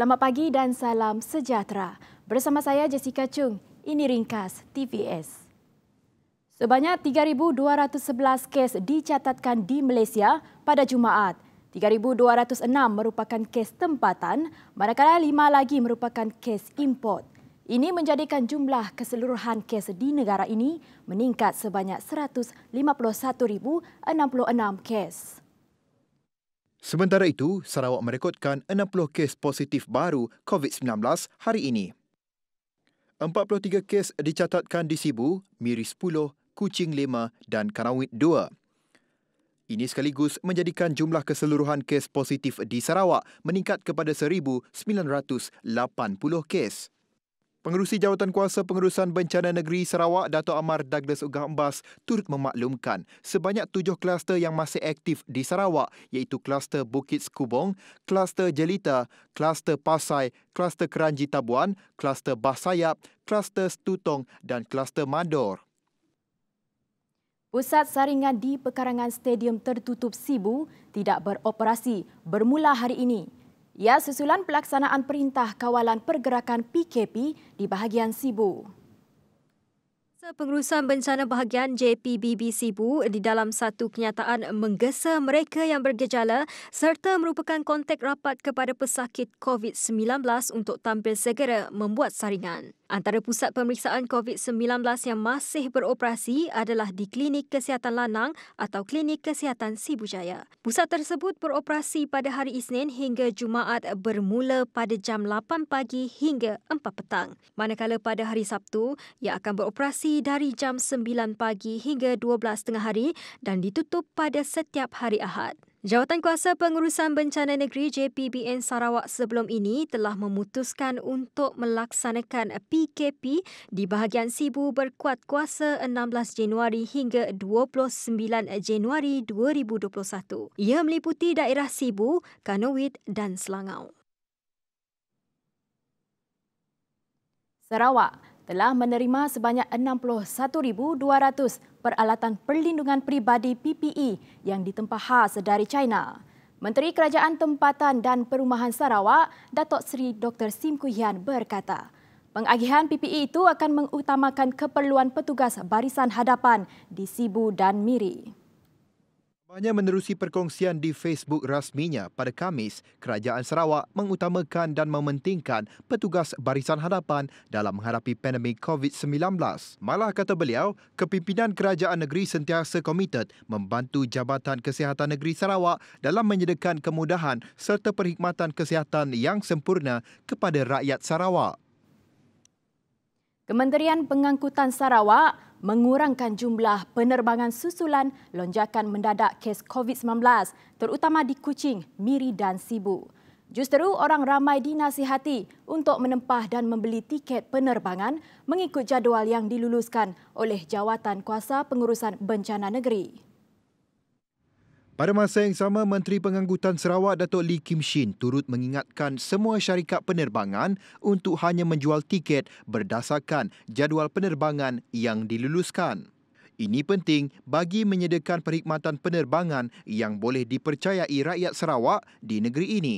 Selamat pagi dan salam sejahtera. Bersama saya Jessica Chung, ini Ringkas TVS. Sebanyak 3211 kes dicatatkan di Malaysia pada Jumaat. 3206 merupakan kes tempatan, manakala 5 lagi merupakan kes import. Ini menjadikan jumlah keseluruhan kes di negara ini meningkat sebanyak 151,066 kes. Sementara itu, Sarawak merekodkan 60 kes positif baru COVID-19 hari ini. 43 kes dicatatkan di Sibu, Miri 10, Kuching 5 dan Karawit 2. Ini sekaligus menjadikan jumlah keseluruhan kes positif di Sarawak meningkat kepada 1,980 kes. Pengerusi Jawatan Kuasa Pengurusan Bencana Negeri Sarawak, Dato' Amar Douglas Ugah Embas turut memaklumkan sebanyak tujuh kluster yang masih aktif di Sarawak iaitu kluster Bukit Skubong, kluster Jelita, kluster Pasai, kluster Keranji Tabuan, kluster Basayap, kluster Stutong dan kluster Mador. Pusat saringan di pekarangan stadium tertutup Sibu tidak beroperasi bermula hari ini. Ia ya, susulan pelaksanaan perintah kawalan pergerakan PKP di bahagian Sibu. Pengurusan Bencana Bahagian JPBB Sibu di dalam satu kenyataan menggesa mereka yang bergejala serta merupakan kontak rapat kepada pesakit COVID-19 untuk tampil segera membuat saringan. Antara pusat pemeriksaan COVID-19 yang masih beroperasi adalah di Klinik Kesihatan Lanang atau Klinik Kesihatan Sibu Jaya. Pusat tersebut beroperasi pada hari Isnin hingga Jumaat bermula pada jam 8 pagi hingga 4 petang. Manakala pada hari Sabtu, ia akan beroperasi operasi dari jam 9 pagi hingga 12 tengah hari dan ditutup pada setiap hari Ahad. Jawatan Kuasa Pengurusan Bencana Negeri JPBN Sarawak sebelum ini telah memutuskan untuk melaksanakan PKP di bahagian Sibu berkuat kuasa 16 Januari hingga 29 Januari 2021. Ia meliputi daerah Sibu, Kanowit dan Selangau. Sarawak, telah menerima sebanyak 61,200 peralatan perlindungan peribadi PPE yang ditempah khas dari China. Menteri Kerajaan Tempatan dan Perumahan Sarawak, Datuk Seri Dr. Sim Kuihan berkata, pengagihan PPE itu akan mengutamakan keperluan petugas barisan hadapan di Sibu dan Miri. Hanya menerusi perkongsian di Facebook rasminya pada Kamis, Kerajaan Sarawak mengutamakan dan mementingkan petugas barisan hadapan dalam menghadapi pandemik COVID-19. Malah kata beliau, kepimpinan Kerajaan Negeri sentiasa komited membantu Jabatan Kesihatan Negeri Sarawak dalam menyediakan kemudahan serta perkhidmatan kesihatan yang sempurna kepada rakyat Sarawak. Kementerian Pengangkutan Sarawak mengurangkan jumlah penerbangan susulan lonjakan mendadak kes COVID-19 terutama di Kuching, Miri dan Sibu. Justeru orang ramai dinasihati untuk menempah dan membeli tiket penerbangan mengikut jadual yang diluluskan oleh Jawatan Kuasa Pengurusan Bencana Negeri. Pada masa yang sama, Menteri Pengangkutan Sarawak Datuk Lee Kim Shin turut mengingatkan semua syarikat penerbangan untuk hanya menjual tiket berdasarkan jadual penerbangan yang diluluskan. Ini penting bagi menyediakan perkhidmatan penerbangan yang boleh dipercayai rakyat Sarawak di negeri ini.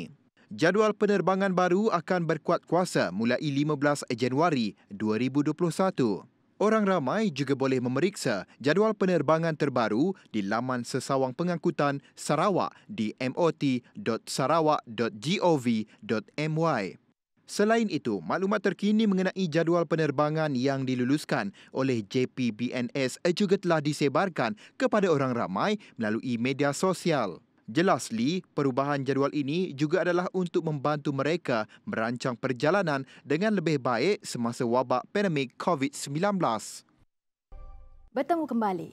Jadual penerbangan baru akan berkuat kuasa mulai 15 Januari 2021. Orang ramai juga boleh memeriksa jadual penerbangan terbaru di laman sesawang pengangkutan Sarawak di mot.sarawak.gov.my. Selain itu, maklumat terkini mengenai jadual penerbangan yang diluluskan oleh JPBNS juga telah disebarkan kepada orang ramai melalui media sosial. Jelas Lee, perubahan jadual ini juga adalah untuk membantu mereka merancang perjalanan dengan lebih baik semasa wabak pandemik COVID-19. Bertemu kembali.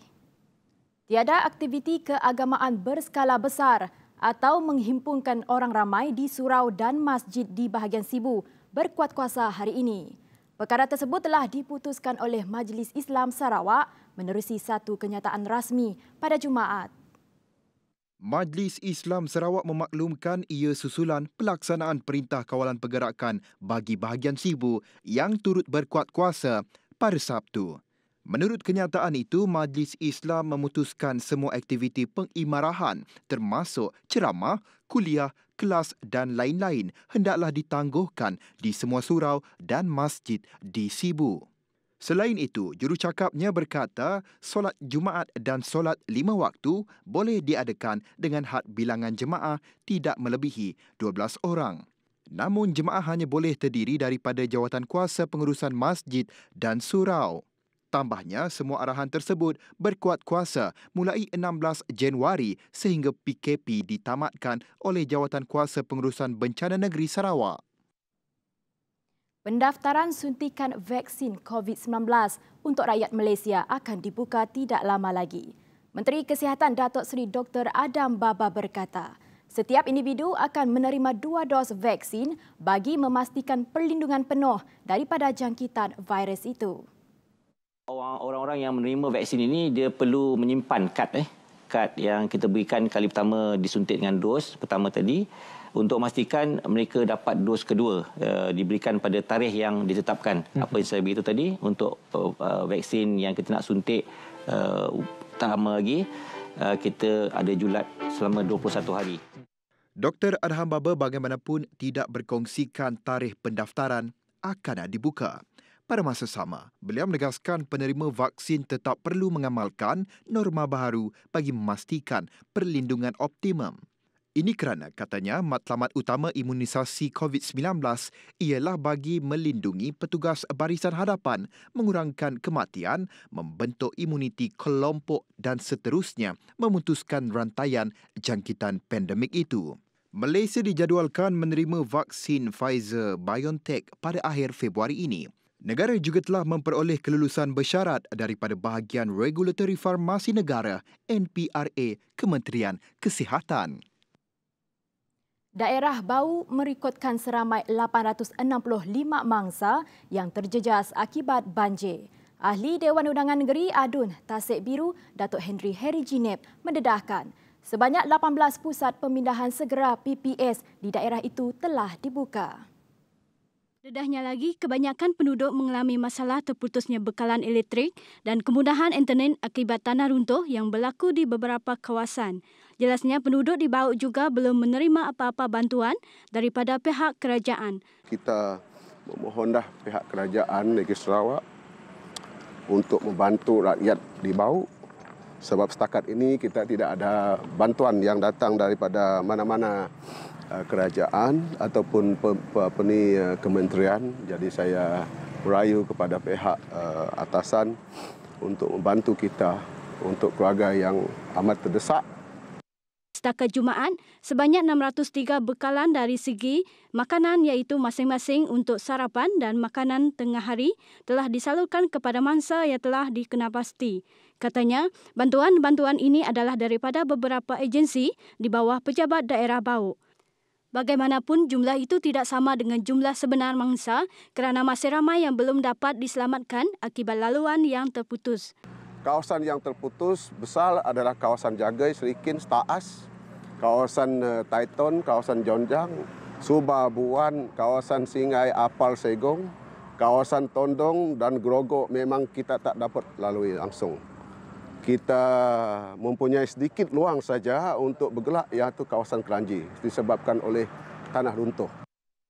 Tiada aktiviti keagamaan berskala besar atau menghimpunkan orang ramai di surau dan masjid di bahagian Sibu berkuat kuasa hari ini. Perkara tersebut telah diputuskan oleh Majlis Islam Sarawak menerusi satu kenyataan rasmi pada Jumaat. Majlis Islam Sarawak memaklumkan ia susulan pelaksanaan Perintah Kawalan Pergerakan bagi bahagian Sibu yang turut berkuat kuasa pada Sabtu. Menurut kenyataan itu, Majlis Islam memutuskan semua aktiviti pengimarahan termasuk ceramah, kuliah, kelas dan lain-lain hendaklah ditangguhkan di semua surau dan masjid di Sibu. Selain itu, jurucakapnya berkata solat Jumaat dan solat lima waktu boleh diadakan dengan had bilangan jemaah tidak melebihi 12 orang. Namun jemaah hanya boleh terdiri daripada jawatan kuasa pengurusan masjid dan surau. Tambahnya, semua arahan tersebut berkuat kuasa mulai 16 Januari sehingga PKP ditamatkan oleh jawatan kuasa pengurusan bencana negeri Sarawak. Pendaftaran suntikan vaksin COVID-19 untuk rakyat Malaysia akan dibuka tidak lama lagi. Menteri Kesihatan Datuk Seri Dr. Adam Baba berkata, setiap individu akan menerima dua dos vaksin bagi memastikan perlindungan penuh daripada jangkitan virus itu. Orang-orang yang menerima vaksin ini, dia perlu menyimpan kad. Eh? Kad yang kita berikan kali pertama disuntik dengan dos pertama tadi untuk memastikan mereka dapat dos kedua uh, diberikan pada tarikh yang ditetapkan hmm. apa yang saya beritahu tadi untuk uh, vaksin yang kita nak suntik uh, tak lama lagi uh, kita ada julat selama 21 hari Dr. Adham Baba bagaimanapun tidak berkongsikan tarikh pendaftaran akan dibuka. Pada masa sama, beliau menegaskan penerima vaksin tetap perlu mengamalkan norma baharu bagi memastikan perlindungan optimum. Ini kerana katanya matlamat utama imunisasi COVID-19 ialah bagi melindungi petugas barisan hadapan, mengurangkan kematian, membentuk imuniti kelompok dan seterusnya memutuskan rantaian jangkitan pandemik itu. Malaysia dijadualkan menerima vaksin Pfizer BioNTech pada akhir Februari ini. Negara juga telah memperoleh kelulusan bersyarat daripada bahagian Regulatory Farmasi Negara NPRA Kementerian Kesihatan. Daerah Bau merekodkan seramai 865 mangsa yang terjejas akibat banjir. Ahli Dewan Undangan Negeri Adun Tasik Biru, Datuk Henry Harry Jineb mendedahkan sebanyak 18 pusat pemindahan segera PPS di daerah itu telah dibuka. Sedahnya lagi, kebanyakan penduduk mengalami masalah terputusnya bekalan elektrik dan kemudahan internet akibat tanah runtuh yang berlaku di beberapa kawasan. Jelasnya penduduk di bawah juga belum menerima apa-apa bantuan daripada pihak kerajaan. Kita memohonlah pihak kerajaan negeri Sarawak untuk membantu rakyat di bawah sebab setakat ini kita tidak ada bantuan yang datang daripada mana-mana eh, kerajaan ataupun peni eh, kementerian jadi saya merayu kepada pihak eh, atasan untuk membantu kita untuk keluarga yang amat terdesak Setakat Jumaat, sebanyak 603 bekalan dari segi makanan iaitu masing-masing untuk sarapan dan makanan tengah hari telah disalurkan kepada mangsa yang telah dikenapasti. Katanya, bantuan-bantuan ini adalah daripada beberapa agensi di bawah pejabat daerah bau. Bagaimanapun jumlah itu tidak sama dengan jumlah sebenar mangsa kerana masih ramai yang belum dapat diselamatkan akibat laluan yang terputus kawasan yang terputus besar adalah kawasan Jagai, Serikin, Staas, kawasan uh, Taiton, kawasan Jonjang, Subah, Buwan, kawasan Singai, Apal, Segong, kawasan Tondong dan Grogok memang kita tak dapat lalui langsung. Kita mempunyai sedikit luang saja untuk bergelak iaitu kawasan Keranji disebabkan oleh tanah runtuh.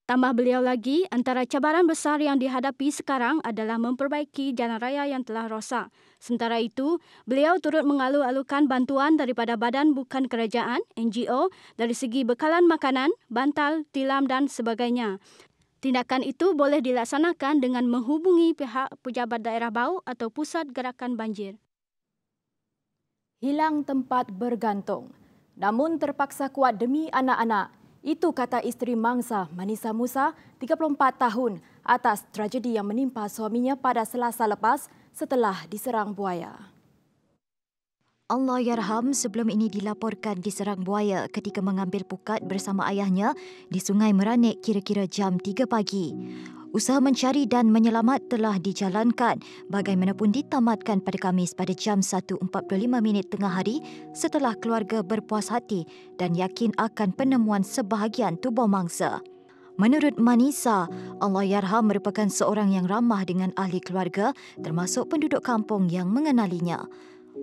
Tambah beliau lagi, antara cabaran besar yang dihadapi sekarang adalah memperbaiki jalan raya yang telah rosak. Sementara itu, beliau turut mengalu-alukan bantuan daripada badan bukan kerajaan, NGO, dari segi bekalan makanan, bantal, tilam dan sebagainya. Tindakan itu boleh dilaksanakan dengan menghubungi pihak pejabat daerah bau atau pusat gerakan banjir. Hilang tempat bergantung, namun terpaksa kuat demi anak-anak, itu kata isteri mangsa Manisa Musa, 34 tahun, atas tragedi yang menimpa suaminya pada selasa lepas setelah diserang buaya. Allah Yarham sebelum ini dilaporkan diserang buaya ketika mengambil pukat bersama ayahnya di Sungai Meranik kira-kira jam 3 pagi usaha mencari dan menyelamat telah dijalankan bagaimanapun ditamatkan pada Kamis pada jam 1.45 minit tengah hari setelah keluarga berpuas hati dan yakin akan penemuan sebahagian tubuh mangsa. Menurut Manisa, Allah Yarham merupakan seorang yang ramah dengan ahli keluarga termasuk penduduk kampung yang mengenalinya.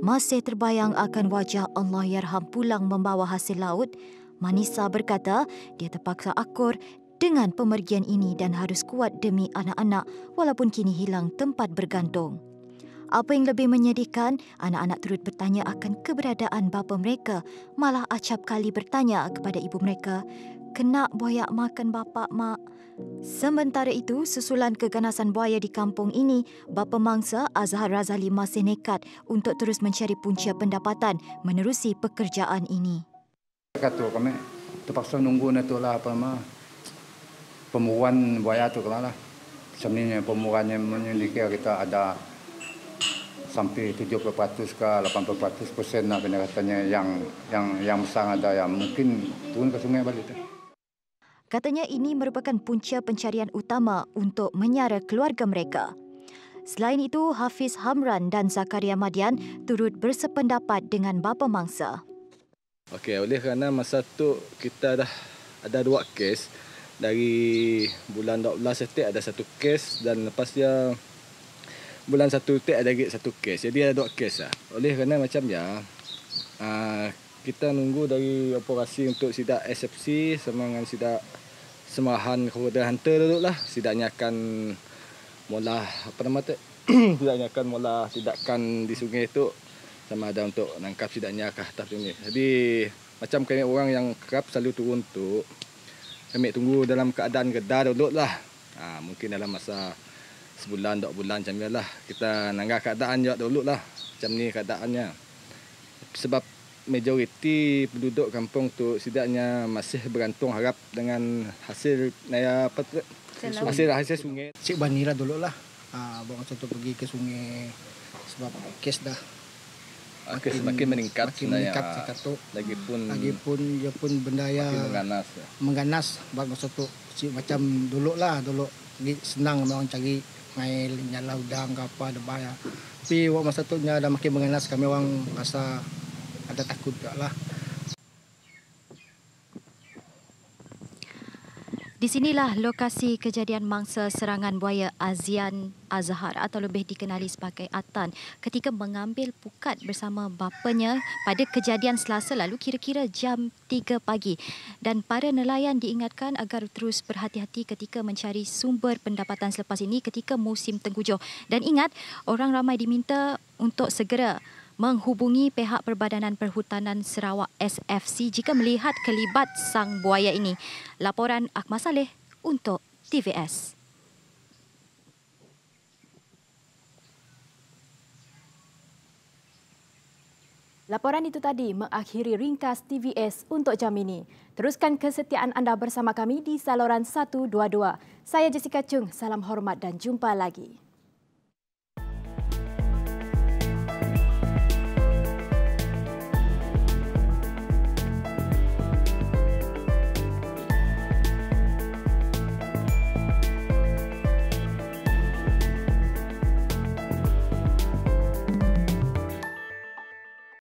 Masih terbayang akan wajah Allah Yarham pulang membawa hasil laut, Manisa berkata dia terpaksa akur dengan pemergian ini dan harus kuat demi anak-anak walaupun kini hilang tempat bergantung. Apa yang lebih menyedihkan, anak-anak turut bertanya akan keberadaan bapa mereka. Malah acap kali bertanya kepada ibu mereka, kena boyak makan bapa mak. Sementara itu, susulan keganasan buaya di kampung ini, bapa mangsa Azhar Razali masih nekat untuk terus mencari punca pendapatan menerusi pekerjaan ini. Kata kami, terpaksa nunggu nanti lah, apa mak pemuruan buaya tu kena lah. Sebenarnya pemurannya menyelidiki kita ada sampai tujuh peratus ke lapan peratus persen lah kena yang yang yang sangat ada yang mungkin turun ke sungai balik tu. Katanya ini merupakan punca pencarian utama untuk menyara keluarga mereka. Selain itu, Hafiz Hamran dan Zakaria Madian turut bersependapat dengan bapa mangsa. Okey, oleh kerana masa tu kita dah ada dua kes, dari bulan 12 setiap ada satu kes dan lepas dia bulan satu setiap ada lagi satu kes. Jadi ada dua kes lah. Oleh kerana macam ya, ah, kita nunggu dari operasi untuk sidak SFC sama dengan sidak semahan kepada hunter dulu lah. Sidaknya akan mula apa nama tu? sidaknya akan mula sidakkan di sungai itu sama ada untuk nangkap sidaknya kah tak sungai. Jadi macam kena orang yang kerap selalu turun untuk ambil tunggu dalam keadaan gedar duduk lah. Ha, mungkin dalam masa sebulan, dua bulan macam ni lah. Kita nanggah keadaan juga duduk lah. Macam ni keadaannya. Sebab majoriti penduduk kampung tu setidaknya masih bergantung harap dengan hasil naya eh, apa Hasil hasil sungai. Cik Banira lah dulu lah. Ha, bawa contoh pergi ke sungai sebab kes dah makin, semakin meningkat makin lah meningkat ya, satu lagi pun lagi pun ya pun benda yang mengganas ya. mengganas buat masa tu si, macam dulu lah dulu lagi senang orang cari mail nyala udang ke apa ada bayar tapi waktu masa tu ada makin mengganas kami orang rasa ada takut tak lah Di sinilah lokasi kejadian mangsa serangan buaya Azian Azhar atau lebih dikenali sebagai Atan ketika mengambil pukat bersama bapanya pada kejadian selasa lalu kira-kira jam 3 pagi. Dan para nelayan diingatkan agar terus berhati-hati ketika mencari sumber pendapatan selepas ini ketika musim tengkujuh. Dan ingat, orang ramai diminta untuk segera menghubungi pihak Perbadanan Perhutanan Sarawak SFC jika melihat kelibat sang buaya ini. Laporan Akmal Saleh untuk TVS. Laporan itu tadi mengakhiri ringkas TVS untuk jam ini. Teruskan kesetiaan anda bersama kami di saluran 122. Saya Jessica Chung, salam hormat dan jumpa lagi.